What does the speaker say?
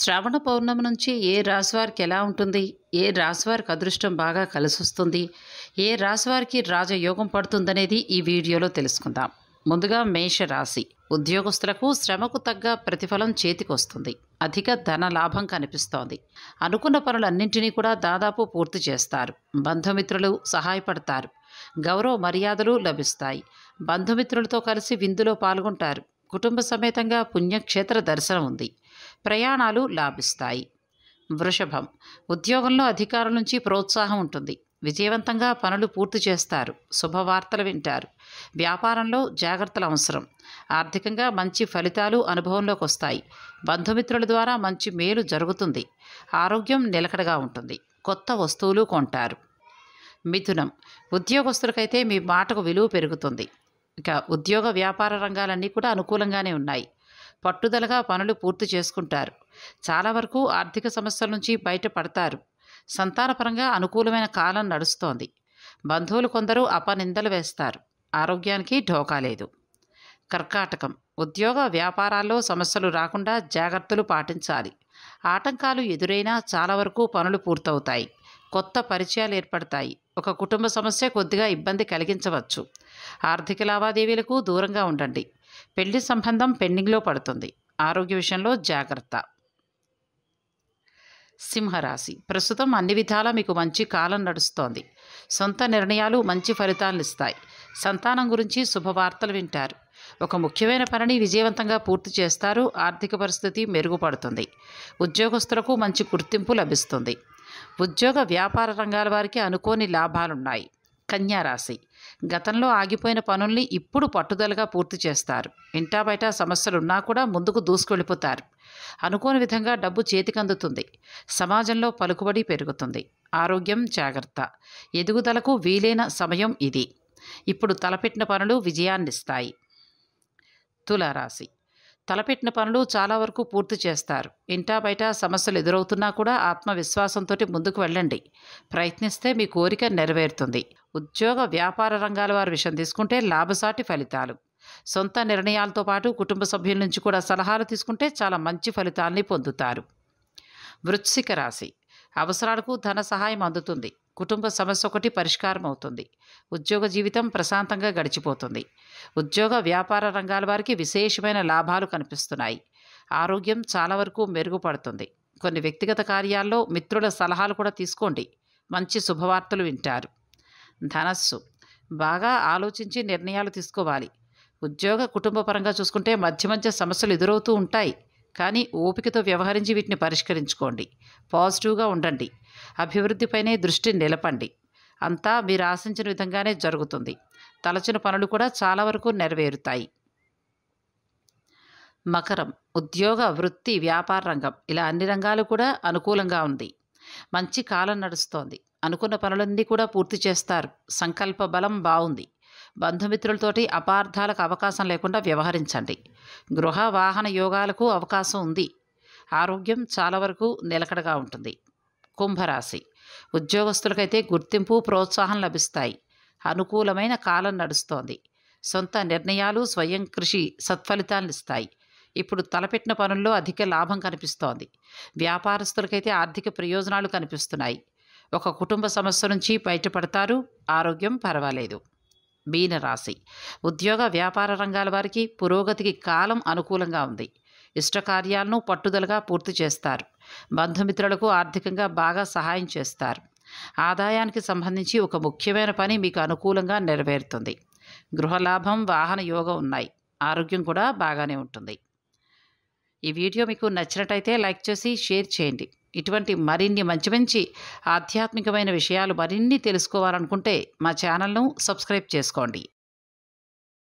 శ్రావణ పౌర్ణమి నుంచి ఏ రాశివారికి ఎలా ఉంటుంది ఏ రాశివారికి అదృష్టం బాగా కలిసొస్తుంది ఏ రాశివారికి రాజయోగం పడుతుందనేది ఈ వీడియోలో తెలుసుకుందాం ముందుగా మేషరాశి ఉద్యోగస్తులకు శ్రమకు తగ్గ ప్రతిఫలం చేతికొస్తుంది అధిక ధన లాభం కనిపిస్తోంది అనుకున్న పనులన్నింటినీ కూడా దాదాపు పూర్తి చేస్తారు బంధుమిత్రులు సహాయపడతారు గౌరవ మర్యాదలు లభిస్తాయి బంధుమిత్రులతో కలిసి విందులో పాల్గొంటారు కుటుంబ సమేతంగా పుణ్యక్షేత్ర దర్శనం ఉంది ప్రయాణాలు లాభిస్తాయి వృషభం ఉద్యోగంలో అధికారుల నుంచి ప్రోత్సాహం ఉంటుంది విజయవంతంగా పనులు పూర్తి చేస్తారు శుభవార్తలు వింటారు వ్యాపారంలో జాగ్రత్తలు అవసరం ఆర్థికంగా మంచి ఫలితాలు అనుభవంలోకి వస్తాయి బంధుమిత్రుల ద్వారా మంచి మేలు జరుగుతుంది ఆరోగ్యం నిలకడగా ఉంటుంది కొత్త వస్తువులు కొంటారు మిథునం ఉద్యోగస్తులకైతే మీ మాటకు విలువ పెరుగుతుంది ఇక ఉద్యోగ వ్యాపార రంగాలన్నీ కూడా అనుకూలంగానే ఉన్నాయి పట్టుదలగా పనులు పూర్తి చేసుకుంటారు చాలా వరకు ఆర్థిక సమస్యల నుంచి బయటపడతారు సంతానపరంగా అనుకూలమైన కాలం నడుస్తోంది బంధువులు కొందరు అపనిందలు వేస్తారు ఆరోగ్యానికి ఢోకా లేదు కర్కాటకం ఉద్యోగ వ్యాపారాల్లో సమస్యలు రాకుండా జాగ్రత్తలు పాటించాలి ఆటంకాలు ఎదురైనా చాలా వరకు పనులు పూర్తవుతాయి కొత్త పరిచయాలు ఏర్పడతాయి ఒక కుటుంబ సమస్య కొద్దిగా ఇబ్బంది కలిగించవచ్చు ఆర్థిక లావాదేవీలకు దూరంగా ఉండండి పెళ్లి సంబంధం పెండింగ్లో పడుతుంది ఆరోగ్య విషయంలో జాగ్రత్త సింహరాశి ప్రస్తుతం అన్ని విధాలా మీకు మంచి కాలం నడుస్తోంది సొంత నిర్ణయాలు మంచి ఫలితాలను ఇస్తాయి సంతానం గురించి శుభవార్తలు వింటారు ఒక ముఖ్యమైన పనిని విజయవంతంగా పూర్తి చేస్తారు ఆర్థిక పరిస్థితి మెరుగుపడుతుంది ఉద్యోగస్తులకు మంచి గుర్తింపు లభిస్తుంది ఉద్యోగ వ్యాపార రంగాల వారికి అనుకోని లాభాలున్నాయి కన్యారాశి గతంలో ఆగిపోయిన పనుల్ని ఇప్పుడు పట్టుదలగా పూర్తి చేస్తారు ఇంటా బయట సమస్యలున్నా కూడా ముందుకు దూసుకెళ్ళిపోతారు అనుకోని విధంగా డబ్బు చేతికి అందుతుంది సమాజంలో పలుకుబడి పెరుగుతుంది ఆరోగ్యం జాగ్రత్త ఎదుగుదలకు వీలైన సమయం ఇది ఇప్పుడు తలపెట్టిన పనులు విజయాన్నిస్తాయి తులారాశి తలపెట్టిన పనులు చాలా వరకు పూర్తి చేస్తారు ఇంటా బయట సమస్యలు ఎదురవుతున్నా కూడా ఆత్మవిశ్వాసంతో ముందుకు వెళ్ళండి ప్రయత్నిస్తే మీ కోరిక నెరవేరుతుంది ఉద్యోగ వ్యాపార రంగాల వారి విషయం తీసుకుంటే లాభసాటి ఫలితాలు సొంత నిర్ణయాలతో పాటు కుటుంబ సభ్యుల నుంచి కూడా సలహాలు తీసుకుంటే చాలా మంచి ఫలితాలని పొందుతారు వృత్సిక రాశి అవసరాలకు ధన సహాయం అందుతుంది కుటుంబ సమస్య ఒకటి పరిష్కారం అవుతుంది ఉద్యోగ జీవితం ప్రశాంతంగా గడిచిపోతుంది ఉద్యోగ వ్యాపార రంగాల వారికి విశేషమైన లాభాలు కనిపిస్తున్నాయి ఆరోగ్యం చాలా వరకు మెరుగుపడుతుంది కొన్ని వ్యక్తిగత కార్యాల్లో మిత్రుల సలహాలు కూడా తీసుకోండి మంచి శుభవార్తలు వింటారు ధనస్సు బాగా ఆలోచించి నిర్ణయాలు తీసుకోవాలి ఉద్యోగ కుటుంబ పరంగా చూసుకుంటే మధ్య మధ్య సమస్యలు ఎదురవుతూ ఉంటాయి కానీ ఓపికతో వ్యవహరించి వీటిని పరిష్కరించుకోండి పాజిటివ్గా ఉండండి అభివృద్ధిపైనే దృష్టి నిలపండి అంతా మీరు ఆశించిన విధంగానే జరుగుతుంది తలచిన పనులు కూడా చాలా వరకు నెరవేరుతాయి మకరం ఉద్యోగ వృత్తి వ్యాపార రంగం ఇలా అన్ని రంగాలు కూడా అనుకూలంగా ఉంది మంచి కాలం నడుస్తోంది అనుకున్న పనులన్నీ కూడా పూర్తి చేస్తారు సంకల్ప బలం బాగుంది బంధుమిత్రులతోటి అపార్థాలకు అవకాశం లేకుండా వ్యవహరించండి గృహ వాహన యోగాలకు అవకాశం ఉంది ఆరోగ్యం చాలా వరకు నిలకడగా ఉంటుంది కుంభరాశి ఉద్యోగస్తులకైతే గుర్తింపు ప్రోత్సాహం లభిస్తాయి అనుకూలమైన కాలం నడుస్తోంది సొంత నిర్ణయాలు స్వయం కృషి ఇస్తాయి ఇప్పుడు తలపెట్టిన పనుల్లో అధిక లాభం కనిపిస్తోంది వ్యాపారస్తులకైతే ఆర్థిక ప్రయోజనాలు కనిపిస్తున్నాయి ఒక కుటుంబ సమస్య నుంచి బయటపడతారు ఆరోగ్యం పర్వాలేదు మీనరాశి ఉద్యోగ వ్యాపార రంగాల వారికి పురోగతికి కాలం అనుకూలంగా ఉంది ఇష్టకార్యాలను పట్టుదలగా పూర్తి చేస్తారు బంధుమిత్రులకు ఆర్థికంగా బాగా సహాయం చేస్తారు ఆదాయానికి సంబంధించి ఒక ముఖ్యమైన పని మీకు అనుకూలంగా నెరవేరుతుంది గృహలాభం వాహన యోగం ఉన్నాయి ఆరోగ్యం కూడా బాగానే ఉంటుంది ఈ వీడియో మీకు నచ్చినట్టయితే లైక్ చేసి షేర్ చేయండి ఇటువంటి మరిన్ని మంచి మంచి ఆధ్యాత్మికమైన విషయాలు మరిన్ని తెలుసుకోవాలనుకుంటే మా ఛానల్ను సబ్స్క్రైబ్ చేసుకోండి